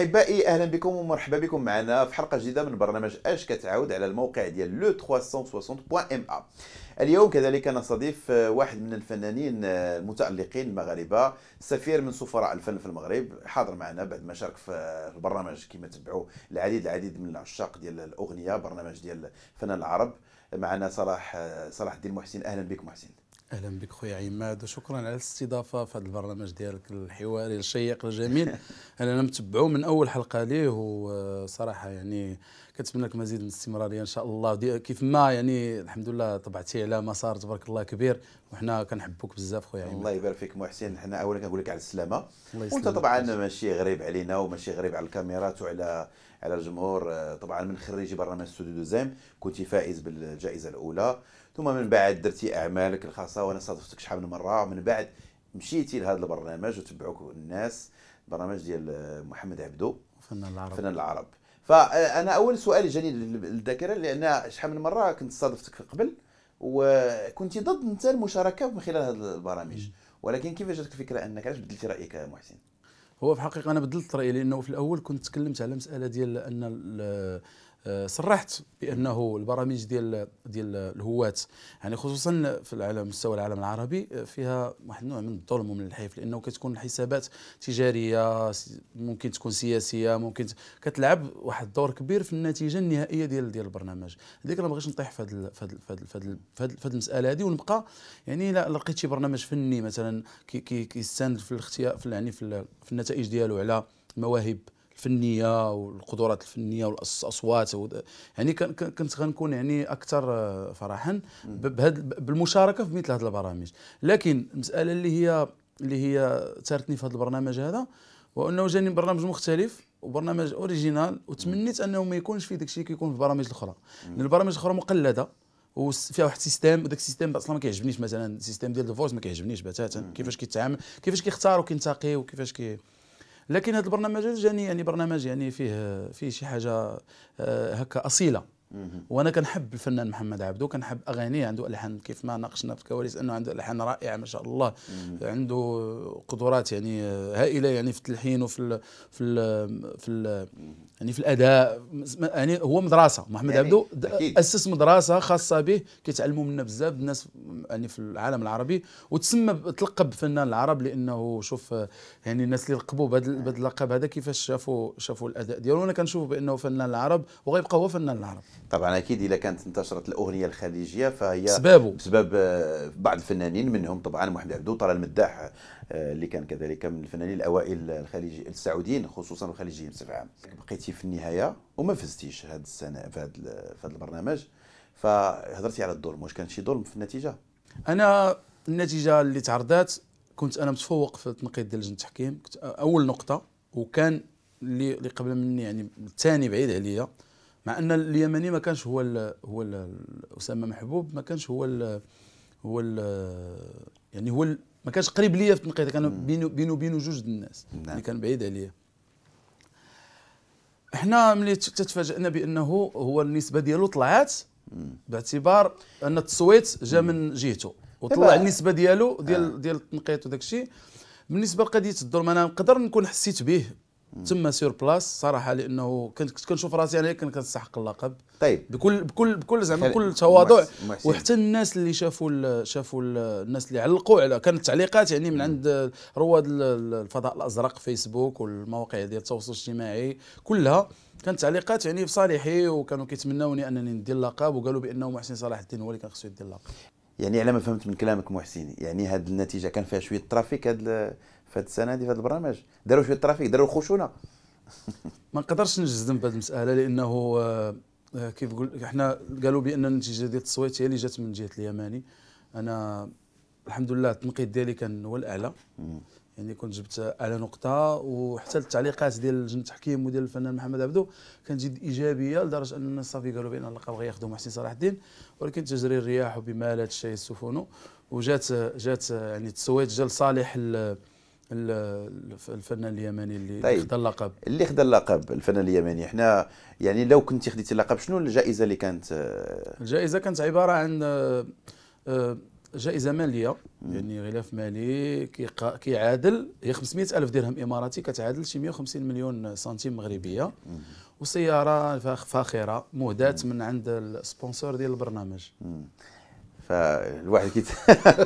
احبائي إيه، اهلا بكم ومرحبا بكم معنا في حلقه جديده من برنامج اش كتعاود على الموقع ديال لو 360.ما اليوم كذلك نستضيف آه، واحد من الفنانين آه، المتالقين المغاربه سفير من سفراء الفن في المغرب حاضر معنا بعد ما شارك في آه، البرنامج كما تبعوا العديد العديد من العشاق ديال الاغنيه برنامج ديال فنان العرب معنا صلاح صلاح الدين محسن اهلا بك محسن اهلا بك خويا عماد وشكرا على الاستضافه في هذا البرنامج ديالك الحواري الشيق الجميل انا متبعو من اول حلقه ليه وصراحه يعني كنتمنى لك مزيد من الاستمراريه ان شاء الله كيف ما يعني الحمد لله طبعتي على مسار تبارك الله كبير وحنا كنحبوك بزاف خويا عماد الله يبارك فيك محسن حنا اولا كنقول لك على السلامه وانت طبعا ماشي غريب علينا وماشي غريب على الكاميرات وعلى على الجمهور طبعا من خريجي برنامج استوديو دوزيم كنت فائز بالجائزه الاولى ثم من بعد درتي اعمالك الخاصه وانا صادفتك شحال من مره ومن بعد مشيتي لهذا البرنامج وتبعوك الناس برنامج ديال محمد عبدو فنان العرب فنان العرب فانا اول سؤال جاني للذاكره لان شحال من مره كنت صادفتك قبل وكنت ضد انت المشاركه من خلال هذه البرامج ولكن كيف جاتك الفكره انك علاش بدلتي رايك محسن هو في الحقيقه انا بدلت رايي لانه في الاول كنت تكلمت على مساله ديال ان آه، صرحت بانه البرامج ديال ديال الهواة يعني خصوصا في على مستوى العالم العربي آه، فيها واحد النوع من الظلم ومن الحيف لانه كتكون الحسابات تجاريه ممكن تكون سياسيه ممكن كتلعب واحد الدور كبير في النتيجه النهائيه ديال ديال البرنامج لذلك انا ما بغيتش نطيح في هذه في المساله هذه ونبقى يعني لا لقيت شي برنامج فني مثلا كيستند كي في الاختيار في يعني في, في النتائج ديالو على مواهب الفنيه والقدرات الفنيه والاصوات يعني كنت غنكون يعني اكثر آه، فرحا بالمشاركه في مثل هذه البرامج لكن المساله اللي هي اللي هي ثارتني في هذا البرنامج هذا وانه جاني برنامج مختلف وبرنامج اوريجينال وتمنيت انه ما يكونش فيه داكشي كيكون في البرامج الاخرى لان البرامج الاخرى مقلده وفيها واحد السيستيم وداك السيستيم اصلا ما كيعجبنيش مثلا السيستيم ديال الفويس ما كيعجبنيش بتاتا كيفاش كيتعامل كيفاش كيختار وكينتقي وكيفاش كي لكن هذا البرنامج جاني يعني برنامج يعني فيه فيه شي حاجه آه، هكا اصيله وانا كنحب الفنان محمد عبدو كنحب اغانيه عنده الحان كيف ما ناقشنا في الكواليس انه عنده الحان رائعه ما شاء الله عنده قدرات يعني هائله يعني في التلحين وفي الـ في الـ في الـ يعني في الاداء يعني هو مدرسه محمد يعني عبدو اسس مدرسه خاصه به كيتعلموا منها بزاف الناس يعني في العالم العربي وتسمى تلقب فنان العرب لانه شوف يعني الناس اللي لقبوا بهذا اللقب هذا كيفاش شافوا شافوا الاداء ديالو وانا كنشوف بانه فنان العرب وغيبقى هو فنان العرب طبعا اكيد اذا كانت انتشرت الاغنيه الخليجيه فهي سبابه بسبب آه، بعض الفنانين منهم طبعا محمد عبدو طلال المداح آه، اللي كان كذلك من الفنانين الاوائل الخليجي السعوديين خصوصا الخليجيين بصفه عام بقيتي في النهايه وما فزتيش هذا السنه في هذا في هذا البرنامج فهضرتي على الظلم واش كان شي ظلم في النتيجه انا النتيجه اللي تعرضات كنت انا متفوق في التنقيط ديال لجنه التحكيم اول نقطه وكان اللي قبل مني يعني الثاني بعيد عليا مع ان اليمني ما كانش هو الـ هو الـ اسامه محبوب ما كانش هو الـ هو الـ يعني هو ما كانش قريب ليا في التنقيط كان بيني بينه وبينه جوج الناس نعم. اللي كان بعيد عليا احنا ملي تفاجئنا بانه هو النسبه ديالو طلعت باعتبار ان التصويت جا من جهته إيه وطلع النسبه ديالو ديال آه. ديال التنقيط وداك الشيء بالنسبه لقضيه الظلم انا نقدر نكون حسيت به تما سير بلاس صراحه لانه كنت كنشوف راسي انا كنت كنستحق اللقب طيب بكل بكل بكل زعما بكل تواضع وحتى الناس اللي شافوا شافوا الناس اللي علقوا على كانت تعليقات يعني من عند رواد الفضاء الازرق فيسبوك والمواقع ديال التواصل الاجتماعي كلها كانت تعليقات يعني في صالحي وكانوا كيتمنوني انني ندير اللقب وقالوا بانه محسن صلاح الدين هو اللي كان خصو يدير اللقب يعني على ما فهمت من كلامك محسن يعني هذه النتيجه كان فيها شويه ترافيك هذه في هذه السنه هذه في هذا البرنامج داروا شويه الترافيك داروا الخشونه ما نقدرش نجزم بهذه المساله لانه آه، آه، كيف قلت حنا قالوا بان النتيجه ديال التصويت هي اللي جات من جهه اليماني انا الحمد لله التنقيط ديالي كان هو الاعلى يعني كنت جبت اعلى نقطه وحتى التعليقات ديال لجنه التحكيم وديال الفنان محمد عبدو كانت جد ايجابيه لدرجه ان الناس صافي قالوا بان اللقب غياخذوا محسن صلاح الدين ولكن تجري الرياح وبما لا تشتهي السفن وجات جات يعني التصويت جا لصالح الفنان اليمني اللي طيب. خدا اللقب اللي خدا اللقب الفنان اليمني احنا يعني لو كنت خديتي اللقب شنو الجائزه اللي كانت الجائزه كانت عباره عن آه، آه، جائزه ماليه مم. يعني غلاف مالي كيعادل هي 500 الف درهم اماراتي كتعادل شي 150 مليون سنتيم مغربيه مم. وسياره فاخره مهدات من عند السبونسور ديال البرنامج مم. فالواحد كيت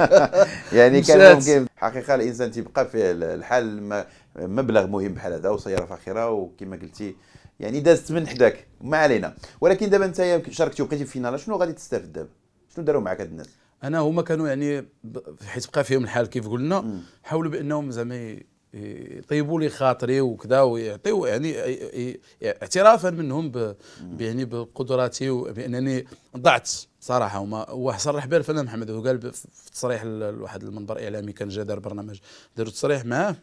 يعني كان ممكن حقيقه الانسان تيبقى في الحال مبلغ مهم بحال هذا وسياره فاخره وكما قلتي يعني دازت من حداك ما علينا ولكن دابا انت شاركتي وبقيتي في فينال شنو غادي تستافد دابا شنو داروا معك هاد الناس انا هما كانوا يعني حيت بقى فيهم الحال كيف قلنا حاولوا بانهم زعما يطيبوا لي خاطري وكذا ويعطيو يعني اعترافا منهم يعني بقدراتي وبانني ضعت صراحه وما صرح به الفنان محمد هو قال في تصريح لواحد المنبر اعلامي كان جا دار برنامج داروا تصريح معاه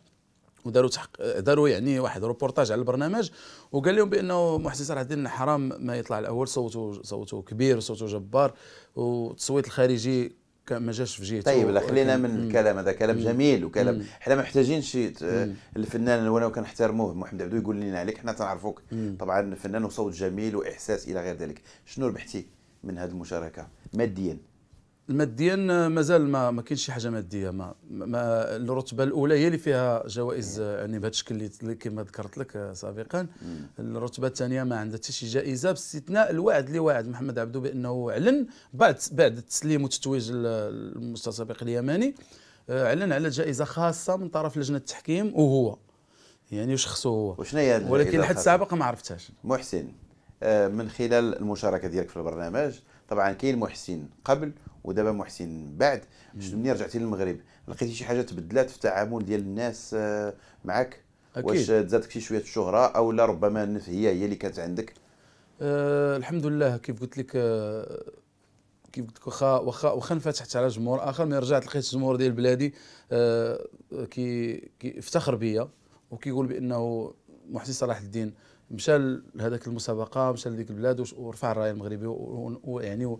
وداروا تحق داروا يعني واحد روبورتاج على البرنامج وقال لهم بانه محسن صلاح الدين حرام ما يطلع الاول صوته صوته كبير صوته جبار والتصويت الخارجي ما جاش في جهته طيب خلينا من الكلام هذا كلام جميل وكلام احنا ما محتاجين شي الفنان وانا كنحترموه محمد عبدو يقول لنا عليك احنا تنعرفوك طبعا فنان وصوت جميل واحساس الى غير ذلك شنو ربحتي من هذه المشاركه ماديا ماديا مازال ما ما كاينش شي حاجه ماديه ما, ما الرتبه الاولى هي اللي فيها جوائز يعني بهذا الشكل اللي كما ذكرت لك سابقا الرتبه الثانيه ما عندها حتى شي جائزه باستثناء الوعد اللي وعد محمد عبدو بانه اعلن بعد بعد تسليم وتتويج المستسابق اليماني اعلن آه، على جائزه خاصه من طرف لجنه التحكيم وهو يعني شخصه هو وشنو هي ولكن لحد السابق ما عرفتهاش محسن آه، من خلال المشاركه ديالك في البرنامج طبعا كاين محسن قبل ودابا محسن بعد ملي رجعتي للمغرب لقيتي شي حاجه تبدلات في التعامل ديال الناس آه، معك أكيد. واش تزادك شي شويه الشهره او لا ربما النفهيه هي اللي كانت عندك أه الحمد لله كيف قلت لك أه كيف قلت لك واخا واخا واخا انفتحت على جمهور اخر ملي رجعت لقيت الجمهور ديال بلادي أه كي كيفتخر بيا وكيقول بانه محسن صلاح الدين مشى لهذاك المسابقه مشى لديك البلاد ورفع الرايه المغربي ويعني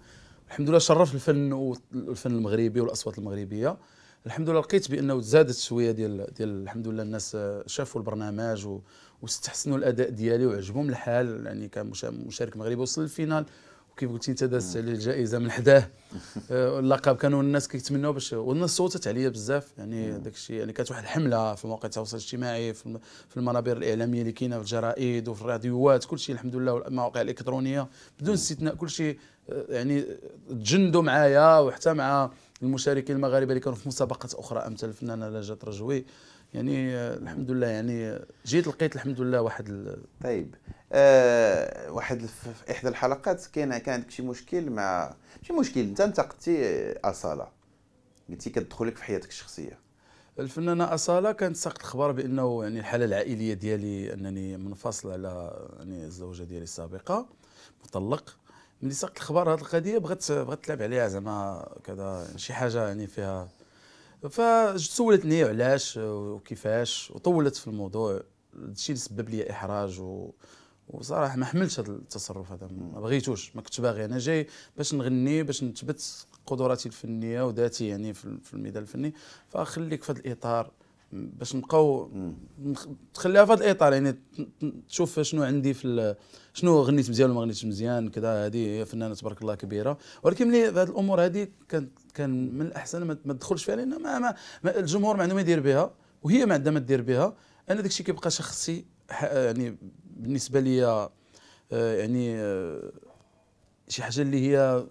الحمد لله شرف الفن والفن المغربي والاصوات المغربيه الحمد لله لقيت بانه تزادت شويه ديال ديال الحمد لله الناس شافوا البرنامج واستحسنوا الاداء ديالي وعجبهم الحال يعني كمشارك مغربي وصل للفينال كيف قلتي انت دازت عليه الجائزه من حداه آه، اللقب كانوا الناس كيتمناو باش والناس صوتت عليا بزاف يعني داك الشيء يعني كانت واحد الحمله في مواقع التواصل الاجتماعي في المنابر الاعلاميه اللي كاينه في الجرائد وفي الراديوات كل شيء الحمد لله والمواقع الالكترونيه بدون استثناء كل شيء آه، يعني تجندوا معايا وحتى مع المشاركين المغاربه اللي كانوا في مسابقات اخرى امثال الفنانه نجات رجوي يعني آه، الحمد لله يعني جيت لقيت الحمد لله واحد طيب آه، واحد في احدى الحلقات كان كان عندك شي مشكل مع شي مشكل انت انتقدتي اصاله قلتي لك في حياتك الشخصيه الفنانه اصاله كانت ساقط خبر بانه يعني الحاله العائليه ديالي انني منفصل على يعني الزوجه ديالي السابقه مطلق ملي ساقط الخبر هذه القضيه بغات بغات تلعب عليها زعما كذا يعني شي حاجه يعني فيها فسولتني علاش وكيفاش وطولت في الموضوع هادشي اللي سبب لي احراج و وصراحه ما حملتش هذا التصرف هذا ما بغيتوش ما كنتش باغي انا جاي باش نغني باش نثبت قدراتي الفنيه وذاتي يعني في الميدان الفني فخليك في هذا الاطار باش نبقاو تخليها في هذا الاطار يعني تشوف شنو عندي في شنو غنيت مزيان وما غنيتش مزيان كذا هذه هي فنانه تبارك الله كبيره ولكن ملي هذه الامور هذه كان كان من الاحسن ما تدخلش فيها لان ما, ما, ما الجمهور ما عنده ما يدير بها وهي ما عندها ما تدير بها انا داك الشيء كيبقى شخصي يعني بالنسبه لي آه، يعني آه، شي حاجه اللي هي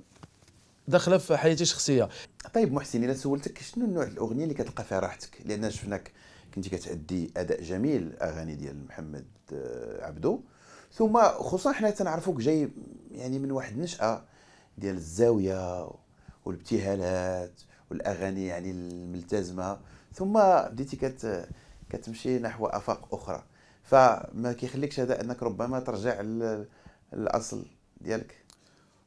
داخله في حياتي الشخصيه طيب محسن الا سولتك شنو نوع الاغنيه اللي كتلقى فيها راحتك لان شفناك كنتي كتادي اداء جميل اغاني ديال محمد آه، عبدو ثم خصوصا حنا تنعرفوك جاي يعني من واحد النشاه ديال الزاويه والابتهالات والاغاني يعني الملتزمه ثم بديتي كت كتمشي نحو افاق اخرى فما كيخليكش هذا انك ربما ترجع للاصل ديالك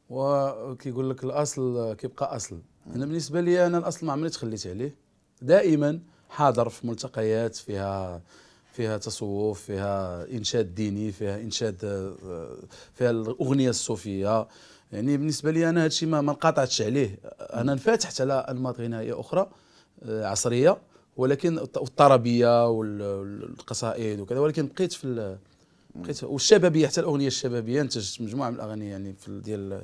وكيقول لك الاصل كيبقى اصل انا بالنسبه لي انا الاصل ما عمري تخليت عليه دائما حاضر في ملتقيات فيها فيها تصوف فيها انشاد ديني فيها انشاد فيها الاغنيه الصوفيه يعني بالنسبه لي انا هادشي ما انقطعتش عليه انا انفتحت على انماط غنائيه اخرى آه، عصريه ولكن الطربيه والقصائد وكذا ولكن بقيت في بقيت والشبابيه حتى الاغنيه الشبابيه انتجت مجموعه من الاغاني يعني في ديال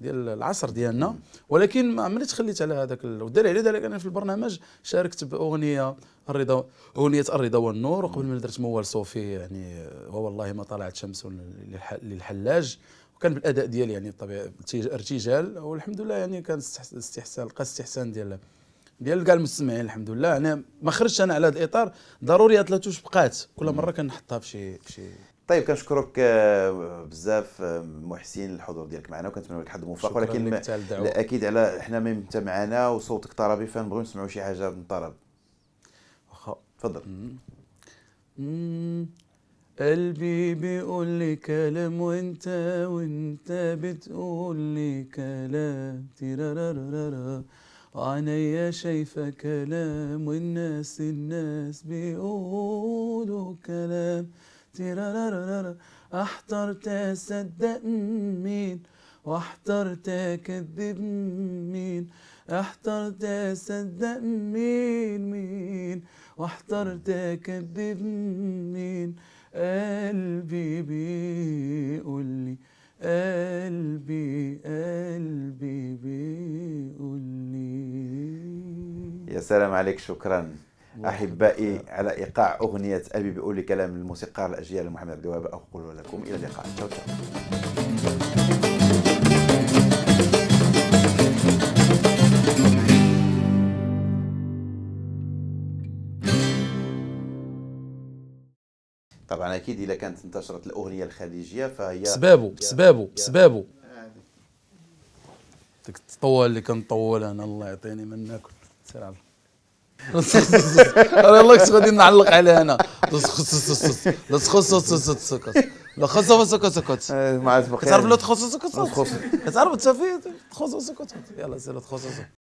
ديال العصر ديالنا ولكن ما عمري تخليت على هذاك والدليل على ذلك انا في البرنامج شاركت باغنيه الرضا اغنيه الرضا والنور وقبل ما درت موال صوفي يعني والله ما طلعت شمس للحلاج وكان بالاداء ديالي يعني طبيعي ارتجال والحمد لله يعني كان استحسان لقى استحسان ديال ديال كاع المستمعين الحمد لله انا ما خرجتش انا على هذا الاطار ضروري اتلتوش بقات كل مره كنحطها في شي في شي طيب كنشكرك آه، بزاف آه، محسن الحضور ديالك معنا وكنتمنى لك حظ موفق ولكن لا اكيد على حنا ما انت معنا وصوتك طربي فنبغيو نسمعوا شي حاجه من طرب واخا تفضل قلبي بيقول لي كلام وانت وانت بتقول لي كلام تيرارارارا وعينيا شايفة كلام والناس الناس بيقولوا كلام تيرارارارا احترت اصدق مين واحترت اكذب مين احترت اصدق مين مين واحترت اكذب مين قلبي بيقول لي قلبي قلبي بيقول لي يا سلام عليك شكرا احبائي على ايقاع اغنيه قلبي بيقول لي كلام الموسيقار الاجيال محمد عبد الوهاب اقول لكم الى اللقاء تشاو تشاو طبعا اكيد اذا كانت انتشرت الاغنيه الخليجيه فهي سبابو سبابو سبابو ديك التطول اللي كنطول انا الله يعطيني من ناكل سير على انا الله كنت غادي نعلق عليه انا لا تخصص لا خصص سكت ما عاد كتعرف لا تخصص سكت كتعرف انت في تخصص سكت يلا سير تخصص